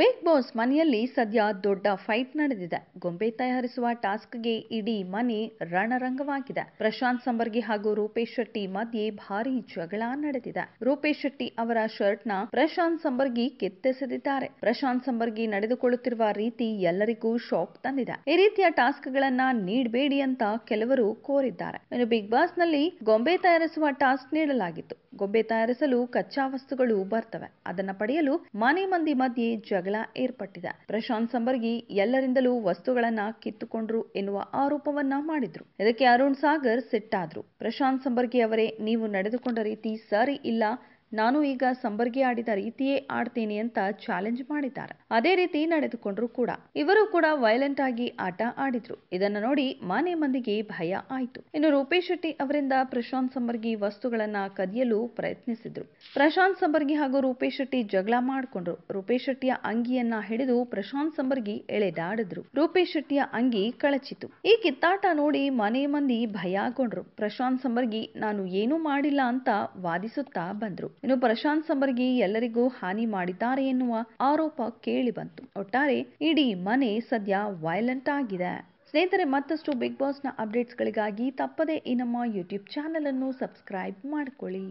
big boss ಮನೆಯಲ್ಲಿ ಸದ್ಯ ದೊಡ್ಡ ಫೈಟ್ ನಡೆದಿದೆ ಗೊಂಬೆ ತಯಾರಿಸುವ ಟಾಸ್ಕ್ಗೆ ಇಡೀ ಮನೆ ರಣರಂಗವಾಗಿದೆ ಪ್ರಶಾಂತ್ ಸಂಬರ್ಗಿ ಹಾಗೂ ರೂಪೇಶ್ ಶೆಟ್ಟಿ ಮಧ್ಯೆ ಭಾರಿ ಜಗಳ ನಡೆದಿದೆ ರೂಪೇಶ್ ಶೆಟ್ಟಿ ಅವರ ಶರ್ಟ್ ನ ಪ್ರಶಾಂತ್ ಸಂಬರ್ಗಿ ಕೆತ್ತೆಸೆದಿದ್ದಾರೆ ಪ್ರಶಾಂತ್ ಸಂಬರ್ಗಿ ನಡೆದುಕೊಳ್ಳುತ್ತಿರುವ ರೀತಿ ಎಲ್ಲರಿಗೂ ಶಾಕ್ ತಂದಿದೆ ಈ ರೀತಿಯ ಟಾಸ್ಕ್ ಗಳನ್ನ ನೀಡಬೇಡಿ ಅಂತ ಕೆಲವರು ಕೋರಿದ್ದಾರೆ ಇನ್ನು ಬಿಗ್ ಬಾಸ್ ನಲ್ಲಿ ಗೊಂಬೆ ತಯಾರಿಸುವ ಟಾಸ್ಕ್ ನೀಡಲಾಗಿತ್ತು ಗೊಬ್ಬೆ ತಯಾರಿಸಲು ಕಚ್ಚಾ ವಸ್ತುಗಳು ಬರ್ತವೆ ಅದನ್ನ ಪಡೆಯಲು ಮನೆ ಮಂದಿ ಮಧ್ಯೆ ಜಗಳ ಏರ್ಪಟ್ಟಿದೆ ಪ್ರಶಾಂತ್ ಸಂಬರ್ಗಿ ಎಲ್ಲರಿಂದಲೂ ವಸ್ತುಗಳನ್ನ ಕಿತ್ತುಕೊಂಡ್ರು ಎನ್ನುವ ಆರೋಪವನ್ನ ಮಾಡಿದ್ರು ಇದಕ್ಕೆ ಅರುಣ್ ಸಾಗರ್ ಸಿಟ್ಟಾದ್ರು ಪ್ರಶಾಂತ್ ಸಂಬರ್ಗಿ ಅವರೇ ನೀವು ನಡೆದುಕೊಂಡ ರೀತಿ ಸರಿ ಇಲ್ಲ ನಾನು ಈಗ ಸಂಬರ್ಗಿ ಆಡಿದ ರೀತಿಯೇ ಆಡ್ತೀನಿ ಅಂತ ಚಾಲೆಂಜ್ ಮಾಡಿದ್ದಾರೆ ಅದೇ ರೀತಿ ನಡೆದುಕೊಂಡ್ರು ಕೂಡ ಇವರು ಕೂಡ ವೈಲೆಂಟ್ ಆಗಿ ಆಟ ಆಡಿದ್ರು ಇದನ್ನ ನೋಡಿ ಮನೆ ಮಂದಿಗೆ ಭಯ ಆಯಿತು ಇನ್ನು ರೂಪೇಶ್ ಶೆಟ್ಟಿ ಅವರಿಂದ ಪ್ರಶಾಂತ್ ಸಂಬರ್ಗಿ ವಸ್ತುಗಳನ್ನ ಕದಿಯಲು ಪ್ರಯತ್ನಿಸಿದ್ರು ಪ್ರಶಾಂತ್ ಸಂಬರ್ಗಿ ಹಾಗೂ ರೂಪೇಶ್ ಶೆಟ್ಟಿ ಜಗಳ ಮಾಡಿಕೊಂಡ್ರು ರೂಪೇಶ್ ಶೆಟ್ಟಿಯ ಅಂಗಿಯನ್ನ ಹಿಡಿದು ಪ್ರಶಾಂತ್ ಸಂಬರ್ಗಿ ಎಳೆದಾಡಿದ್ರು ರೂಪೇಶ್ ಶೆಟ್ಟಿಯ ಅಂಗಿ ಕಳಚಿತು ಈ ಕಿತ್ತಾಟ ನೋಡಿ ಮನೆ ಮಂದಿ ಭಯ ಭಯಗೊಂಡ್ರು ಪ್ರಶಾಂತ್ ಸಂಬರ್ಗಿ ನಾನು ಏನೂ ಮಾಡಿಲ್ಲ ಅಂತ ವಾದಿಸುತ್ತಾ ಬಂದ್ರು ಇನ್ನು ಪ್ರಶಾಂತ್ ಸಂಬರ್ಗಿ ಎಲ್ಲರಿಗೂ ಹಾನಿ ಮಾಡಿದ್ದಾರೆ ಎನ್ನುವ ಆರೋಪ ಕೇಳಿ ಬಂತು ಒಟ್ಟಾರೆ ಇಡೀ ಮನೆ ಸದ್ಯ ವೈಲೆಂಟ್ ಆಗಿದೆ ಸ್ನೇಹಿತರೆ ಮತ್ತಷ್ಟು ಬಿಗ್ ಬಾಸ್ನ ಅಪ್ಡೇಟ್ಸ್ಗಳಿಗಾಗಿ ತಪ್ಪದೇ ಈ ನಮ್ಮ ಯೂಟ್ಯೂಬ್ ಅನ್ನು ಸಬ್ಸ್ಕ್ರೈಬ್ ಮಾಡ್ಕೊಳ್ಳಿ